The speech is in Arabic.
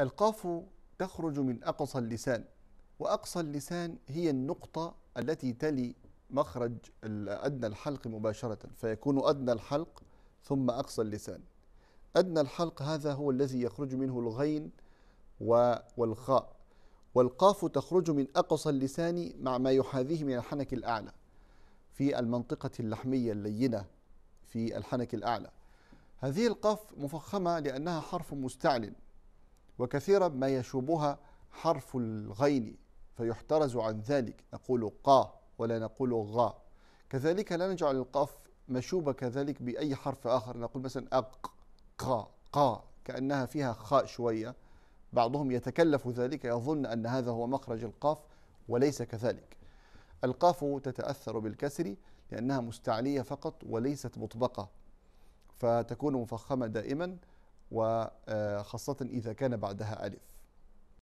القاف تخرج من أقصى اللسان وأقصى اللسان هي النقطة التي تلي مخرج أدنى الحلق مباشرة فيكون أدنى الحلق ثم أقصى اللسان أدنى الحلق هذا هو الذي يخرج منه الغين والخاء والقاف تخرج من أقصى اللسان مع ما يحاذيه من الحنك الأعلى في المنطقة اللحمية اللينة في الحنك الأعلى هذه القاف مفخمة لأنها حرف مستعلن وكثيرا ما يشوبها حرف الغين فيحترز عن ذلك نقول قا ولا نقول غا كذلك لا نجعل القاف مشوبة كذلك بأي حرف آخر نقول مثلا أق قا قا كأنها فيها خاء شوية بعضهم يتكلف ذلك يظن أن هذا هو مخرج القاف وليس كذلك القاف تتأثر بالكسر لأنها مستعلية فقط وليست مطبقة فتكون مفخمة دائما وخاصة إذا كان بعدها ألف